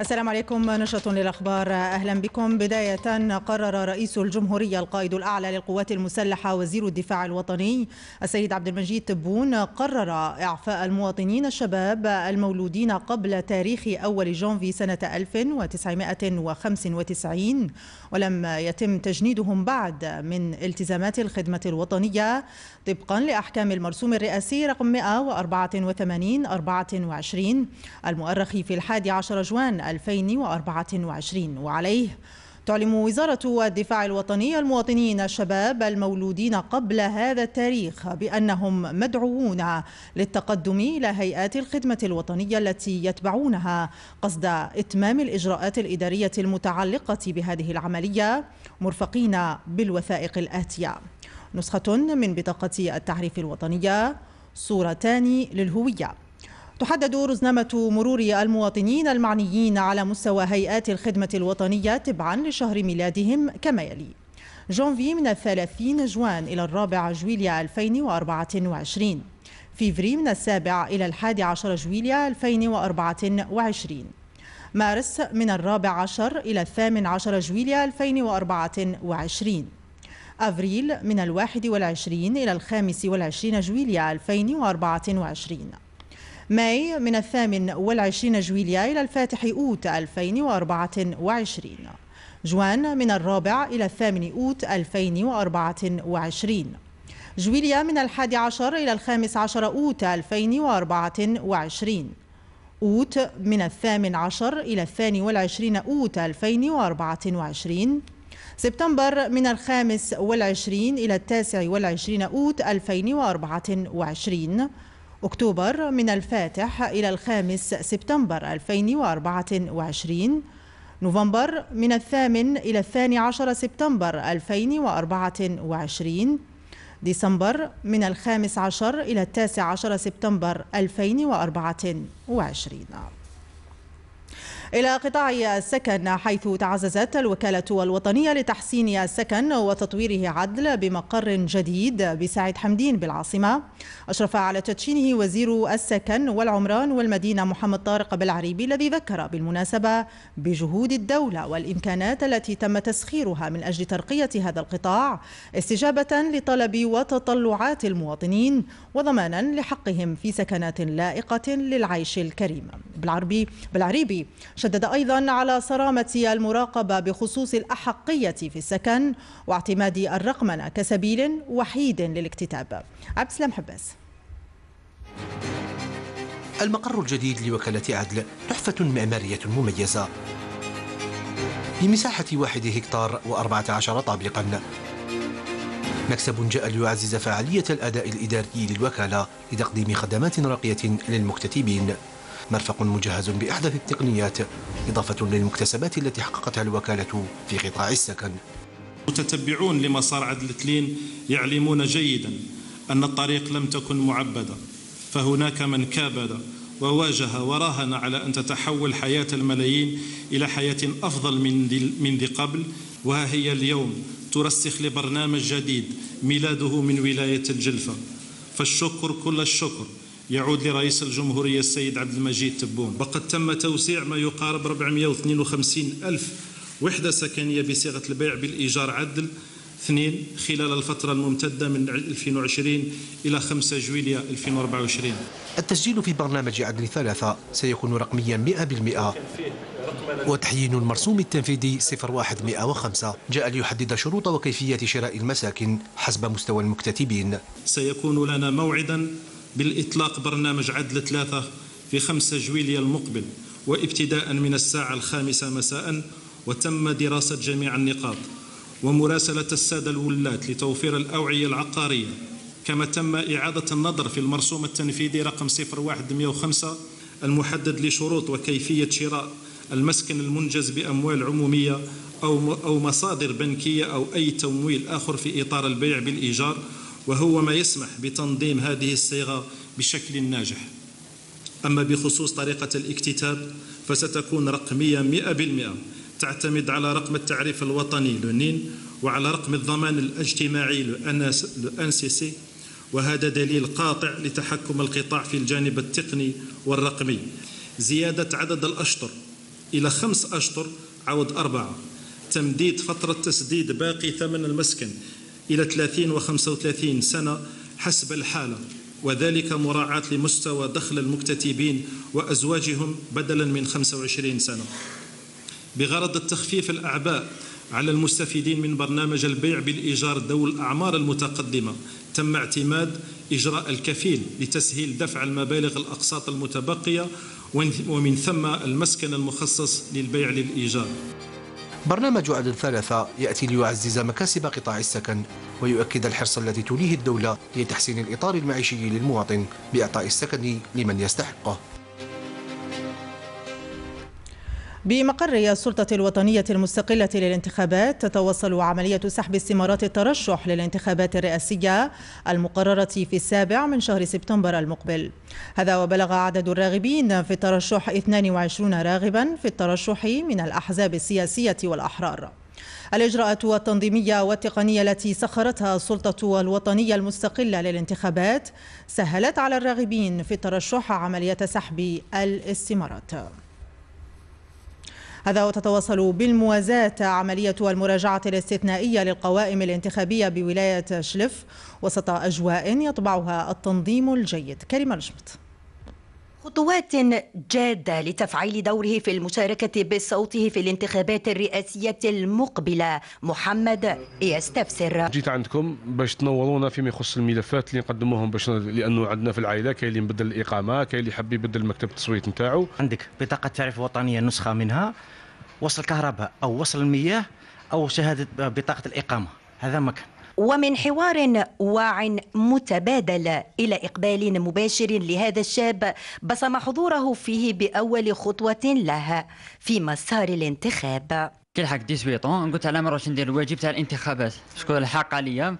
السلام عليكم نشرة للأخبار أهلا بكم بداية قرر رئيس الجمهورية القائد الأعلى للقوات المسلحة وزير الدفاع الوطني السيد عبد المجيد تبون قرر إعفاء المواطنين الشباب المولودين قبل تاريخ أول جانفي سنة 1995 ولم يتم تجنيدهم بعد من التزامات الخدمة الوطنية طبقا لأحكام المرسوم الرئاسي رقم 184 24 المؤرخ في الحادي عشر جوان 2024 وعليه تعلم وزارة الدفاع الوطني المواطنين الشباب المولودين قبل هذا التاريخ بأنهم مدعوون للتقدم إلى هيئات الخدمة الوطنية التي يتبعونها قصد إتمام الإجراءات الإدارية المتعلقة بهذه العملية مرفقين بالوثائق الآتية نسخة من بطاقة التعريف الوطنية صورتان للهوية تحدد رزنامة مرور المواطنين المعنيين على مستوى هيئات الخدمة الوطنية تبعا لشهر ميلادهم كما يلي جانفي من الثلاثين جوان إلى الرابع جويليا 2024 فيفري من السابع إلى الحادي عشر جويليا 2024 مارس من الرابع عشر إلى الثامن عشر جويليا 2024 أفريل من الواحد والعشرين إلى الخامس والعشرين جويليا 2024 ماي من الثامن والعشرين جويليا إلى الفاتح أوت 2024 جوان من الرابع إلى الثامن أوت 2024 جويليا من الحادي عشر إلى الخامس عشر أوت 2024 أوت من الثامن عشر إلى الثاني والعشرين أوت 2024 سبتمبر من الخامس والعشرين إلى التاسع والعشرين أوت 2024 أكتوبر من الفاتح إلى الخامس سبتمبر 2024 نوفمبر من الثامن إلى الثاني عشر سبتمبر 2024 ديسمبر من الخامس عشر إلى التاسع عشر سبتمبر 2024 إلى قطاع السكن حيث تعززت الوكالة الوطنية لتحسين السكن وتطويره عدل بمقر جديد بسعد حمدين بالعاصمة أشرف على تدشينه وزير السكن والعمران والمدينة محمد طارق بالعريبي الذي ذكر بالمناسبة بجهود الدولة والإمكانات التي تم تسخيرها من أجل ترقية هذا القطاع استجابة لطلب وتطلعات المواطنين وضمانا لحقهم في سكنات لائقة للعيش الكريم بالعربي بالعريبي شدد أيضا على صرامة المراقبة بخصوص الأحقية في السكن واعتماد الرقمنة كسبيل وحيد للاكتتاب عبد السلام حباس المقر الجديد لوكالة عدل تحفة معمارية مميزة بمساحة واحد هكتار وأربعة عشر طابقا مكسب جاء ليعزز فعالية الأداء الإداري للوكالة لتقديم خدمات راقية للمكتتبين مرفق مجهز بأحدث التقنيات إضافة للمكتسبات التي حققتها الوكالة في قطاع السكن متتبعون لمسار عدل تلين يعلمون جيدا أن الطريق لم تكن معبدة فهناك من كابد وواجه وراهن على أن تتحول حياة الملايين إلى حياة أفضل من ذي من قبل وها هي اليوم ترسخ لبرنامج جديد ميلاده من ولاية الجلفة فالشكر كل الشكر يعود لرئيس الجمهورية السيد عبد المجيد تبون وقد تم توسيع ما يقارب 452 ألف وحدة سكنية بصيغة البيع بالإيجار عدل اثنين خلال الفترة الممتدة من 2020 إلى 5 جويليا 2024 التسجيل في برنامج عدل ثلاثة سيكون رقميا 100% وتحيين المرسوم التنفيذي 0105 جاء ليحدد شروط وكيفية شراء المساكن حسب مستوى المكتتبين سيكون لنا موعدا بالإطلاق برنامج عدل ثلاثة في 5 جويلية المقبل وابتداء من الساعة الخامسة مساء وتم دراسة جميع النقاط ومراسلة السادة الولات لتوفير الأوعية العقارية كما تم إعادة النظر في المرسوم التنفيذي رقم 01105 المحدد لشروط وكيفية شراء المسكن المنجز بأموال عمومية أو أو مصادر بنكية أو أي تمويل آخر في إطار البيع بالإيجار وهو ما يسمح بتنظيم هذه الصيغة بشكل ناجح أما بخصوص طريقة الاكتتاب فستكون رقمية 100% تعتمد على رقم التعريف الوطني لنين وعلى رقم الضمان الاجتماعي لأنسيسي سي سي وهذا دليل قاطع لتحكم القطاع في الجانب التقني والرقمي زيادة عدد الأشطر إلى خمس أشطر عوض أربعة تمديد فترة تسديد باقي ثمن المسكن إلى 30 و 35 سنة حسب الحالة وذلك مراعاة لمستوى دخل المكتتبين وأزواجهم بدلا من 25 سنة بغرض التخفيف الأعباء على المستفيدين من برنامج البيع بالإيجار دول الأعمار المتقدمة تم اعتماد إجراء الكفيل لتسهيل دفع المبالغ الأقساط المتبقية ومن ثم المسكن المخصص للبيع للإيجار برنامج عدد ثلاثة يأتي ليعزز مكاسب قطاع السكن ويؤكد الحرص الذي توليه الدولة لتحسين الإطار المعيشي للمواطن بإعطاء السكن لمن يستحقه بمقر السلطة الوطنية المستقلة للانتخابات تتوصل عملية سحب استمارات الترشح للانتخابات الرئاسية المقررة في السابع من شهر سبتمبر المقبل هذا وبلغ عدد الراغبين في الترشح 22 راغبا في الترشح من الأحزاب السياسية والأحرار الإجراءات التنظيمية والتقنية التي سخرتها السلطة الوطنية المستقلة للانتخابات سهلت على الراغبين في الترشح عملية سحب الاستمارات هذا وتتواصل بالموازاة عملية المراجعة الاستثنائية للقوائم الانتخابية بولاية شلف وسط أجواء يطبعها التنظيم الجيد كريم الشمط خطوات جادة لتفعيل دوره في المشاركة بصوته في الانتخابات الرئاسية المقبلة محمد يستفسر جيت عندكم باش تنورونا فيما يخص الملفات اللي نقدموهم باش لأنه عندنا في العائلة كاين اللي مبدل الإقامة كاين اللي حب يبدل مكتب التصويت نتاعو عندك بطاقة تعريف وطنية نسخة منها وصل الكهرباء أو وصل المياه أو شهادة بطاقة الإقامة هذا ما كان ومن حوار واع متبادل إلى إقبال مباشر لهذا الشاب بصم حضوره فيه بأول خطوة له في مسار الانتخاب كي لحق 18 قلت على مرة ندير الواجب تاع الانتخابات شكون الحق عليا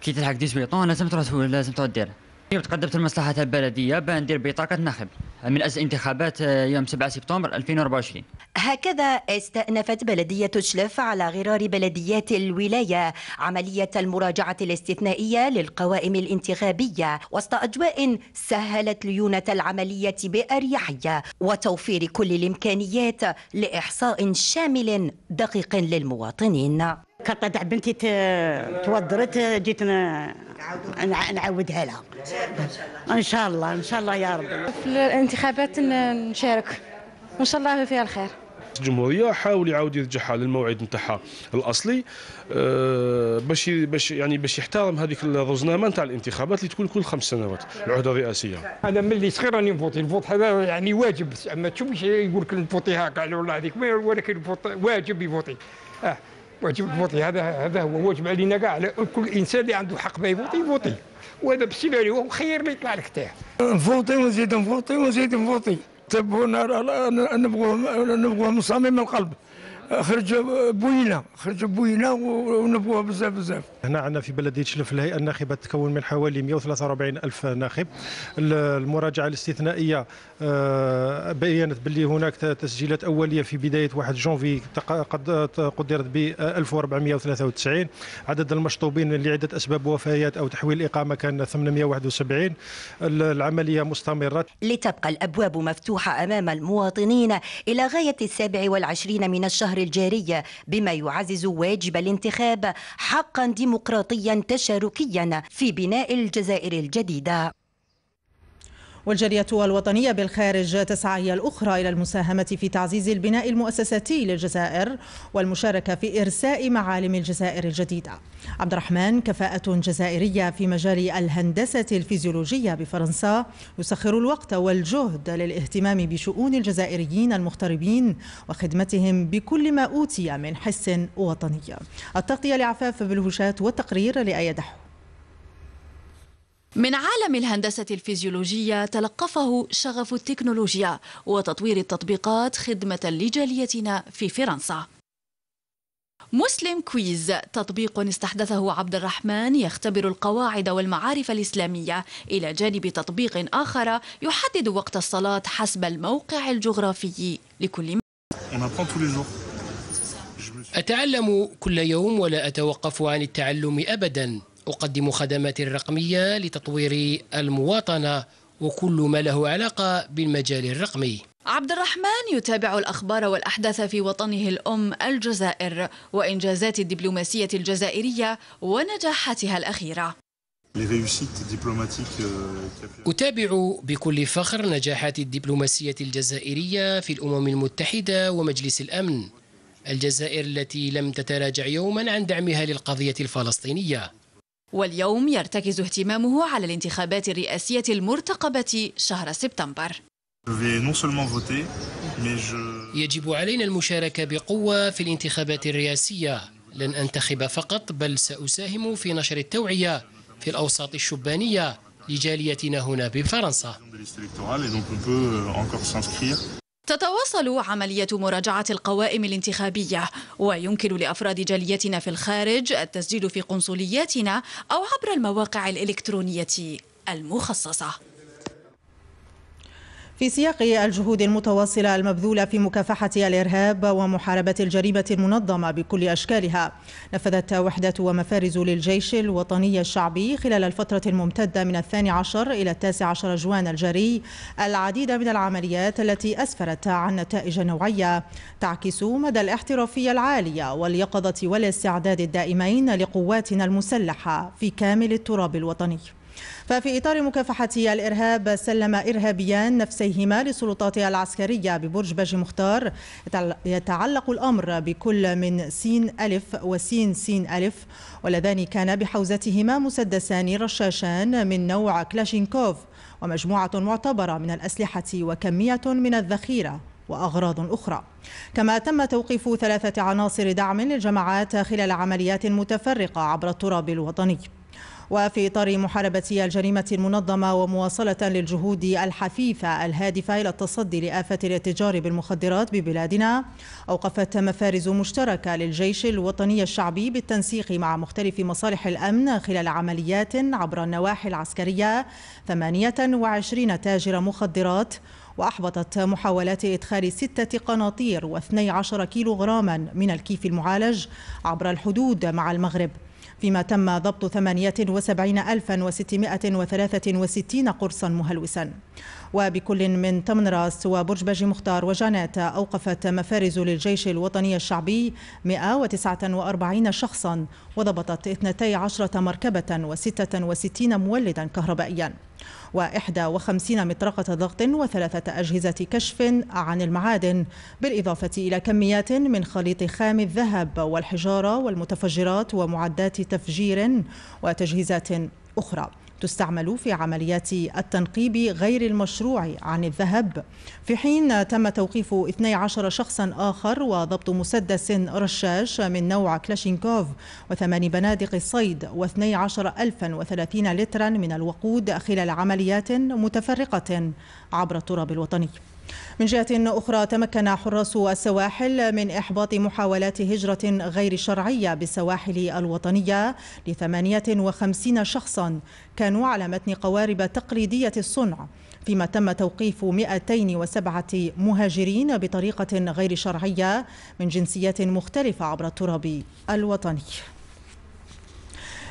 كي تلحق 18 لازم تروح لازم تروح دير كيف تقدمت لمصلحة البلدية بندير بطاقة ناخب من أجل انتخابات آه، يوم 7 سبتمبر 2024 هكذا استأنفت بلدية تشلف على غرار بلديات الولاية عملية المراجعة الاستثنائية للقوائم الانتخابية وسط أجواء سهلت ليونة العملية بأريحية وتوفير كل الإمكانيات لإحصاء شامل دقيق للمواطنين كانت تاع بنتي توضرت جيت نعاودها لها ان شاء الله ان شاء الله يا رب في الانتخابات نشارك وان شاء الله فيها الخير الجمهوريه حاول يعاود يرجعها للموعد نتاعها الاصلي آه، باش باش يعني باش يحترم هذيك الرزنامه نتاع الانتخابات اللي تكون كل خمس سنوات العهده الرئاسيه انا ملي صغير راني نفوتي الفوت هذا يعني واجب ما تشوفش يقول لك نفوتي هكا ولا هذيك ولكن الفوت واجب يفوتي اه واجب الفوطي هذا هذا هو واجب علينا كاع على كل انسان اللي عنده حق باه يفوطي يفوطي وهذا عليه هو خير ما يطلع لك تاعه نفوطي ونزيد نفوطي ونزيد نفوطي تبونا نبغوا نبغوا مصمم القلب خرج بوينه خرج بوينه ونبوها بزاف بزاف هنا عندنا في بلديه شلف الهيئه الناخبه تتكون من حوالي 143 الف ناخب المراجعه الاستثنائيه آه، بينت باللي هناك تسجيلات اوليه في بدايه 1 جونفي قد قدرت ب 1493 عدد المشطوبين لعده اسباب وفيات او تحويل اقامه كان 871 العمليه مستمره لتبقى الابواب مفتوحه امام المواطنين الى غايه السابع والعشرين من الشهر الجارية بما يعزز واجب الانتخاب حقا ديمقراطيا تشاركيا في بناء الجزائر الجديدة والجالية الوطنية بالخارج تسعى هي الأخرى إلى المساهمة في تعزيز البناء المؤسساتي للجزائر والمشاركة في إرساء معالم الجزائر الجديدة عبد الرحمن كفاءة جزائرية في مجال الهندسة الفيزيولوجية بفرنسا يسخر الوقت والجهد للاهتمام بشؤون الجزائريين المغتربين وخدمتهم بكل ما أوتي من حس وطني التغطية لعفاف بالهشات والتقرير لأي دحو من عالم الهندسة الفيزيولوجية تلقفه شغف التكنولوجيا وتطوير التطبيقات خدمة لجاليتنا في فرنسا مسلم كويز تطبيق استحدثه عبد الرحمن يختبر القواعد والمعارف الإسلامية إلى جانب تطبيق آخر يحدد وقت الصلاة حسب الموقع الجغرافي لكل أتعلم كل يوم ولا أتوقف عن التعلم أبداً أقدم خدمات رقمية لتطوير المواطنة وكل ما له علاقة بالمجال الرقمي عبد الرحمن يتابع الأخبار والأحداث في وطنه الأم الجزائر وإنجازات الدبلوماسية الجزائرية ونجاحاتها الأخيرة euh, أتابع بكل فخر نجاحات الدبلوماسية الجزائرية في الأمم المتحدة ومجلس الأمن الجزائر التي لم تتراجع يوما عن دعمها للقضية الفلسطينية واليوم يرتكز اهتمامه على الانتخابات الرئاسية المرتقبة شهر سبتمبر يجب علينا المشاركة بقوة في الانتخابات الرئاسية لن أنتخب فقط بل سأساهم في نشر التوعية في الأوساط الشبانية لجاليتنا هنا بفرنسا تتواصل عملية مراجعة القوائم الانتخابية ويمكن لأفراد جاليتنا في الخارج التسجيل في قنصلياتنا أو عبر المواقع الإلكترونية المخصصة في سياق الجهود المتواصلة المبذولة في مكافحة الإرهاب ومحاربة الجريمة المنظمة بكل أشكالها نفذت وحدة ومفارز للجيش الوطني الشعبي خلال الفترة الممتدة من الثاني عشر إلى التاسع عشر جوان الجاري العديد من العمليات التي أسفرت عن نتائج نوعية تعكس مدى الاحترافية العالية واليقظة والاستعداد الدائمين لقواتنا المسلحة في كامل التراب الوطني ففي إطار مكافحة الإرهاب سلم إرهابيان نفسيهما للسلطات العسكرية ببرج باجي مختار يتعلق الأمر بكل من سين ألف وسين سين ألف واللذان كان بحوزتهما مسدسان رشاشان من نوع كلاشينكوف ومجموعة معتبرة من الأسلحة وكمية من الذخيرة وأغراض أخرى كما تم توقيف ثلاثة عناصر دعم للجماعات خلال عمليات متفرقة عبر التراب الوطني وفي إطار محاربة الجريمة المنظمة ومواصلة للجهود الحثيثة الهادفة إلى التصدي لآفة الاتجار بالمخدرات ببلادنا أوقفت مفارز مشتركة للجيش الوطني الشعبي بالتنسيق مع مختلف مصالح الأمن خلال عمليات عبر النواحي العسكرية 28 تاجر مخدرات وأحبطت محاولات إدخال ستة قناطير و12 كيلوغراما من الكيف المعالج عبر الحدود مع المغرب فيما تم ضبط 78663 قرصا مهلوسا وبكل من تمنراس وبرج باجي مختار وجانات أوقفت مفارز للجيش الوطني الشعبي 149 شخصا وضبطت 12 مركبة و66 مولدا كهربائيا و51 مطرقة ضغط وثلاثة أجهزة كشف عن المعادن بالإضافة إلى كميات من خليط خام الذهب والحجارة والمتفجرات ومعدات تفجير وتجهيزات أخرى تستعمل في عمليات التنقيب غير المشروع عن الذهب في حين تم توقيف 12 شخصا آخر وضبط مسدس رشاش من نوع كلاشينكوف وثمان بنادق الصيد و وثلاثين لترا من الوقود خلال عمليات متفرقة عبر التراب الوطني من جهة أخرى تمكن حراس السواحل من إحباط محاولات هجرة غير شرعية بالسواحل الوطنية ل 58 شخصا كانوا على متن قوارب تقليدية الصنع فيما تم توقيف 207 مهاجرين بطريقة غير شرعية من جنسيات مختلفة عبر التراب الوطني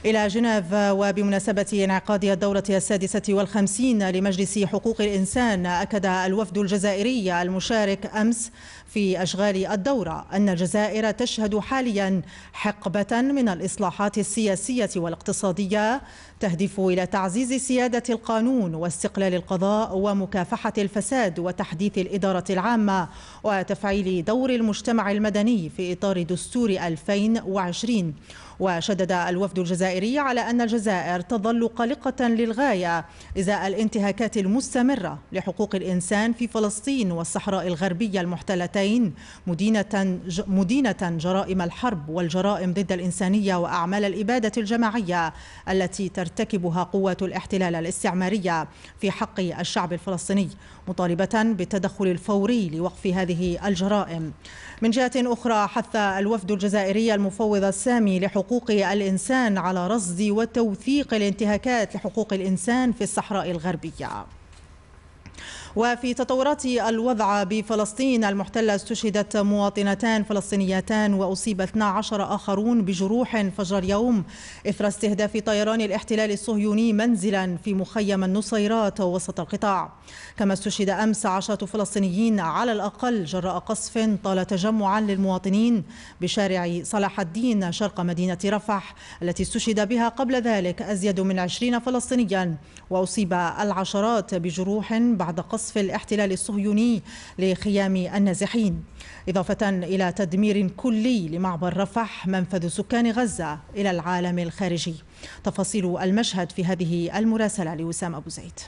إلى جنيف وبمناسبة انعقاد الدورة السادسة والخمسين لمجلس حقوق الإنسان أكد الوفد الجزائري المشارك أمس في أشغال الدورة أن الجزائر تشهد حاليا حقبة من الإصلاحات السياسية والاقتصادية تهدف إلى تعزيز سيادة القانون واستقلال القضاء ومكافحة الفساد وتحديث الإدارة العامة وتفعيل دور المجتمع المدني في إطار دستور 2020 وشدد الوفد الجزائري على أن الجزائر تظل قلقة للغاية إزاء الانتهاكات المستمرة لحقوق الإنسان في فلسطين والصحراء الغربية المحتلتين مدينة مدينة جرائم الحرب والجرائم ضد الإنسانية وأعمال الإبادة الجماعية التي ترتكبها قوة الاحتلال الاستعمارية في حق الشعب الفلسطيني مطالبة بالتدخل الفوري لوقف هذه الجرائم من جهة أخرى حث الوفد الجزائري المفوض السامي لحقوق الإنسان على رصد وتوثيق الانتهاكات لحقوق الإنسان في الصحراء الغربية وفي تطورات الوضع بفلسطين المحتلة استشهدت مواطنتان فلسطينيتان وأصيب 12 آخرون بجروح فجر اليوم إثر استهداف طيران الاحتلال الصهيوني منزلا في مخيم النصيرات وسط القطاع كما استشهد أمس عشرة فلسطينيين على الأقل جراء قصف طال تجمعا للمواطنين بشارع صلاح الدين شرق مدينة رفح التي استشهد بها قبل ذلك أزيد من 20 فلسطينيا وأصيب العشرات بجروح بعد قصف وصف الاحتلال الصهيوني لخيام النازحين إضافة إلى تدمير كلي لمعبر رفح منفذ سكان غزة إلى العالم الخارجي تفاصيل المشهد في هذه المراسلة لوسام أبو زيد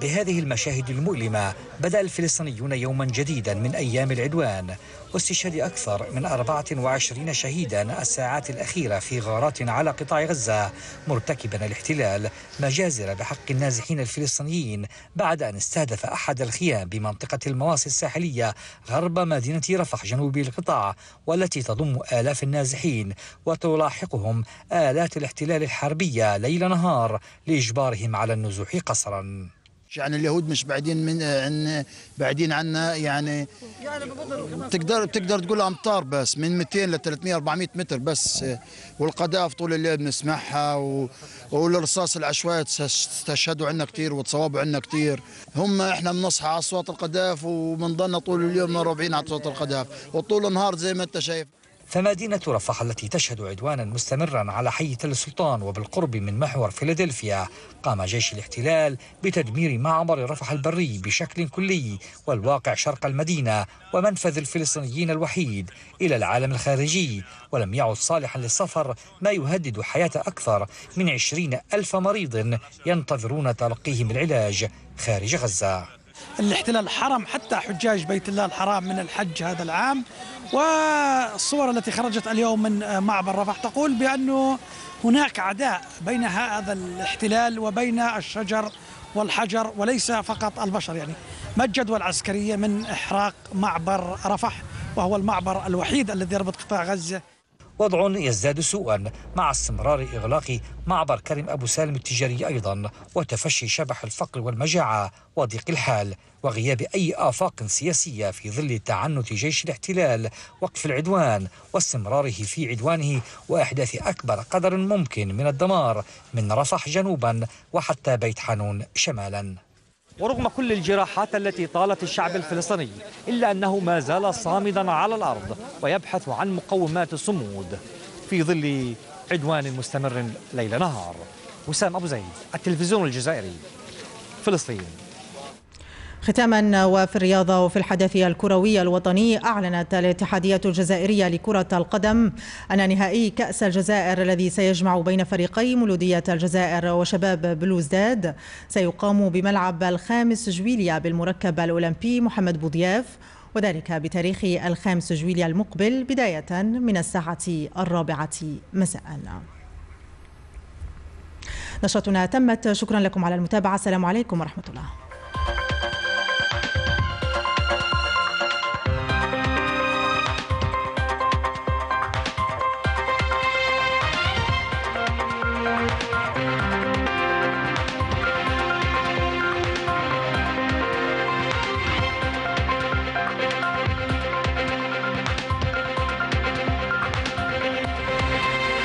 بهذه المشاهد المؤلمة بدأ الفلسطينيون يوما جديدا من أيام العدوان واستشهاد أكثر من 24 شهيدا الساعات الأخيرة في غارات على قطاع غزة مرتكبا الاحتلال مجازر بحق النازحين الفلسطينيين بعد أن استهدف أحد الخيام بمنطقة المواصي الساحلية غرب مدينة رفح جنوب القطاع والتي تضم آلاف النازحين وتلاحقهم آلات الاحتلال الحربية ليل نهار لإجبارهم على النزوح قسرا يعني اليهود مش بعيدين من عن بعيدين عنا يعني تقدر تقدر تقول امتار بس من 200 ل 300 400 متر بس والقذائف طول الليل بنسمعها والرصاص العشوائي استشهدوا عنا كثير وتصوبوا عنا كثير هم احنا بنصحى على اصوات القذائف وبنضلنا طول اليوم رابعين على اصوات القذائف وطول النهار زي ما انت شايف فمدينة رفح التي تشهد عدوانا مستمرا على حي تل السلطان وبالقرب من محور فيلادلفيا قام جيش الاحتلال بتدمير معبر رفح البري بشكل كلي والواقع شرق المدينة ومنفذ الفلسطينيين الوحيد إلى العالم الخارجي ولم يعد صالحا للسفر ما يهدد حياة أكثر من عشرين ألف مريض ينتظرون تلقيهم العلاج خارج غزة الاحتلال حرم حتى حجاج بيت الله الحرام من الحج هذا العام والصور التي خرجت اليوم من معبر رفح تقول بأنه هناك عداء بين هذا الاحتلال وبين الشجر والحجر وليس فقط البشر يعني ما الجدوى العسكرية من إحراق معبر رفح وهو المعبر الوحيد الذي يربط قطاع غزة وضع يزداد سوءا مع استمرار إغلاق معبر كرم أبو سالم التجاري أيضا وتفشي شبح الفقر والمجاعة وضيق الحال وغياب أي آفاق سياسية في ظل تعنت جيش الاحتلال وقف العدوان واستمراره في عدوانه وإحداث أكبر قدر ممكن من الدمار من رفح جنوبا وحتى بيت حنون شمالا ورغم كل الجراحات التي طالت الشعب الفلسطيني إلا أنه ما زال صامدا على الأرض ويبحث عن مقومات الصمود في ظل عدوان مستمر ليل نهار وسام أبو زيد التلفزيون الجزائري فلسطين ختاما وفي الرياضة وفي الحدث الكروي الوطني أعلنت الاتحادية الجزائرية لكرة القدم أن نهائي كأس الجزائر الذي سيجمع بين فريقي مولودية الجزائر وشباب بلوزداد سيقام بملعب الخامس جويليا بالمركب الأولمبي محمد بوضياف وذلك بتاريخ الخامس جويليا المقبل بداية من الساعة الرابعة مساءً نشرتنا تمت شكرا لكم على المتابعة السلام عليكم ورحمة الله